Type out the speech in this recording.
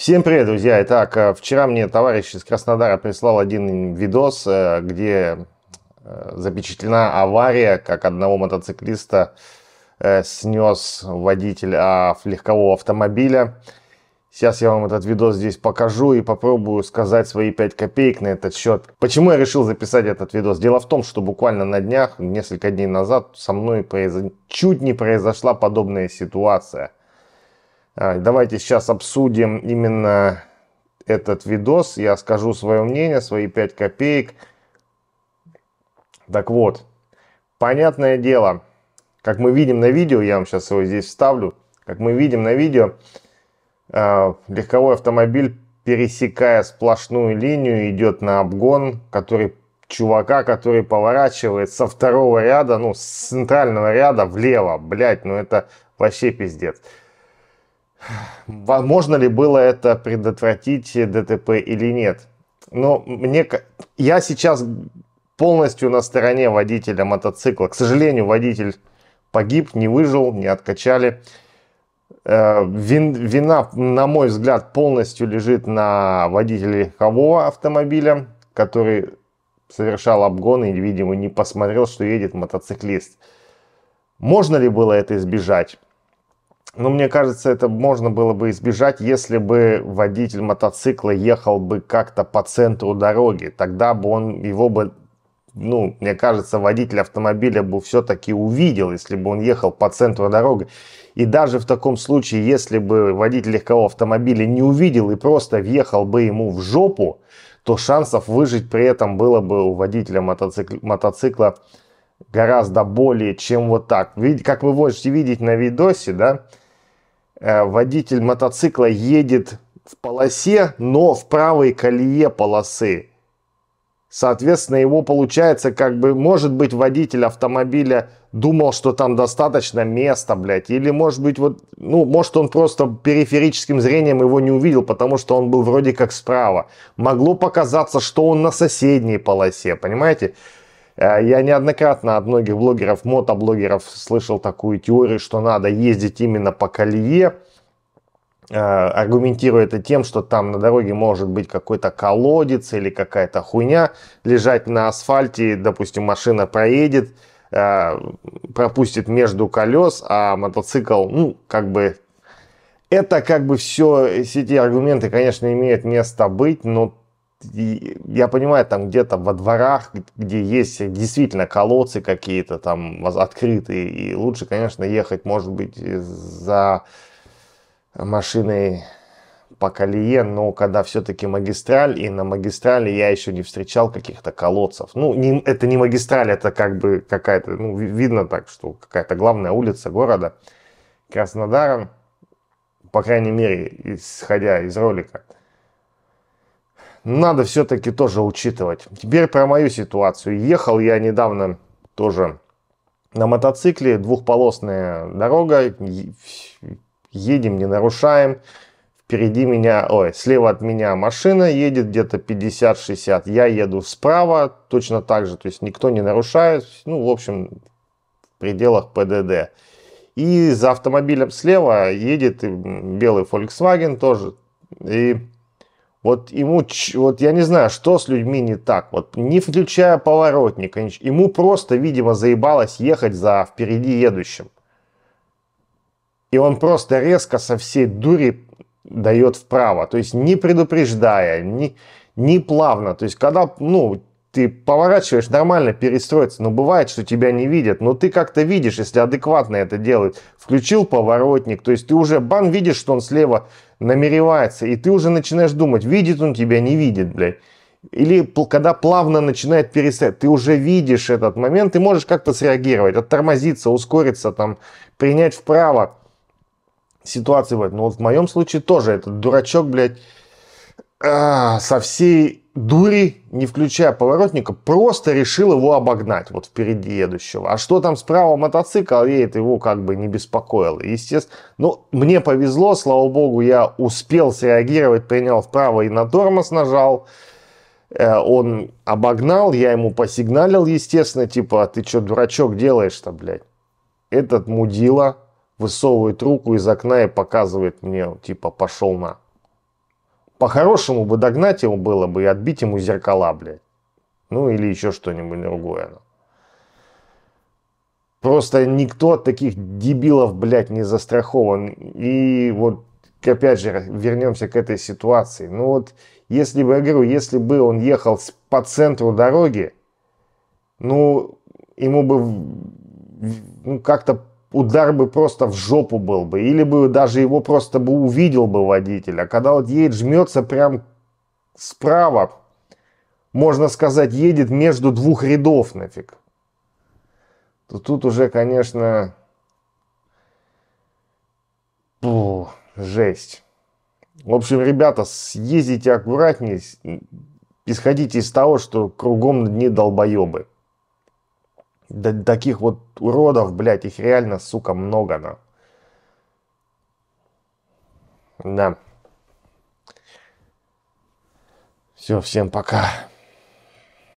Всем привет, друзья! Итак, э, вчера мне товарищ из Краснодара прислал один видос, э, где э, запечатлена авария, как одного мотоциклиста снес водитель а, легкового автомобиля. Сейчас я вам этот видос здесь покажу и попробую сказать свои 5 копеек на этот счет. Почему я решил записать этот видос? Дело в том, что буквально на днях, несколько дней назад, со мной произ... чуть не произошла подобная ситуация – а, давайте сейчас обсудим именно этот видос. Я скажу свое мнение, свои 5 копеек. Так вот, понятное дело, как мы видим на видео, я вам сейчас его здесь вставлю, как мы видим на видео, а, легковой автомобиль, пересекая сплошную линию, идет на обгон, который чувака, который поворачивает со второго ряда, ну, с центрального ряда влево. Блять, ну это вообще пиздец. Можно ли было это предотвратить ДТП или нет? Но ну, мне, я сейчас полностью на стороне водителя мотоцикла. К сожалению, водитель погиб, не выжил, не откачали. Э, вина, на мой взгляд, полностью лежит на водителе легкового автомобиля, который совершал обгон и, видимо, не посмотрел, что едет мотоциклист. Можно ли было это избежать? Но ну, мне кажется, это можно было бы избежать, если бы водитель мотоцикла ехал бы как-то по центру дороги. Тогда бы он его бы, ну, мне кажется, водитель автомобиля бы все-таки увидел, если бы он ехал по центру дороги. И даже в таком случае, если бы водитель легкового автомобиля не увидел и просто въехал бы ему в жопу, то шансов выжить при этом было бы у водителя мотоцикл, мотоцикла гораздо более, чем вот так. как вы можете видеть на видосе, да, э, водитель мотоцикла едет в полосе, но в правой колее полосы. Соответственно, его получается, как бы, может быть, водитель автомобиля думал, что там достаточно места, блядь. Или, может быть, вот, ну, может, он просто периферическим зрением его не увидел, потому что он был вроде как справа. Могло показаться, что он на соседней полосе, понимаете? Э, я неоднократно от многих блогеров, мотоблогеров слышал такую теорию, что надо ездить именно по колее, э, аргументируя это тем, что там на дороге может быть какой-то колодец или какая-то хуйня, лежать на асфальте, допустим, машина проедет, э, пропустит между колес, а мотоцикл, ну, как бы... Это как бы все, все эти аргументы, конечно, имеют место быть, но я понимаю, там где-то во дворах, где есть действительно колодцы какие-то там открытые, и лучше, конечно, ехать, может быть, за машиной по колее, но когда все-таки магистраль, и на магистрали я еще не встречал каких-то колодцев. Ну, не, это не магистраль, это как бы какая-то, ну, видно так, что какая-то главная улица города Краснодара, по крайней мере, исходя из ролика – надо все-таки тоже учитывать. Теперь про мою ситуацию. Ехал я недавно тоже на мотоцикле, двухполосная дорога, едем, не нарушаем. Впереди меня, ой, слева от меня машина едет где-то 50-60, я еду справа, точно так же, то есть никто не нарушает, ну, в общем, в пределах ПДД. И за автомобилем слева едет белый Volkswagen тоже, и вот ему, вот я не знаю, что с людьми не так. Вот не включая поворотника, ему просто, видимо, заебалось ехать за впереди едущим. И он просто резко со всей дури дает вправо. То есть не предупреждая, не, не плавно. То есть когда, ну, ты поворачиваешь нормально перестроиться, но бывает, что тебя не видят, но ты как-то видишь, если адекватно это делают. Включил поворотник, то есть ты уже бан видишь, что он слева намеревается, и ты уже начинаешь думать, видит он тебя, не видит, блядь. Или когда плавно начинает перестать, ты уже видишь этот момент, ты можешь как-то среагировать, оттормозиться, ускориться, там, принять вправо. ситуацию, бывают. Но вот в моем случае тоже этот дурачок, блядь, а, со всей дури, не включая поворотника, просто решил его обогнать вот впереди едущего. А что там справа мотоцикл едет, э, его как бы не беспокоило. Естественно, ну, мне повезло, слава богу, я успел среагировать, принял вправо и на тормоз нажал. Э, он обогнал, я ему посигналил, естественно, типа, а ты что, дурачок, делаешь-то, блядь? Этот мудила высовывает руку из окна и показывает мне, типа, пошел на. По-хорошему бы догнать его было бы и отбить ему зеркала, блядь. Ну или еще что-нибудь другое. Ну. Просто никто от таких дебилов, блядь, не застрахован. И вот, опять же, вернемся к этой ситуации. Ну вот, если бы, я говорю, если бы он ехал по центру дороги, ну, ему бы ну, как-то удар бы просто в жопу был бы, или бы даже его просто бы увидел бы водитель. А когда вот едет, жмется прям справа, можно сказать, едет между двух рядов нафиг. То тут уже, конечно, Фу, жесть. В общем, ребята, съездите аккуратнее, исходите из того, что кругом не долбоебы. Да, таких вот уродов, блядь, их реально, сука, много, на. Да. Все, всем пока.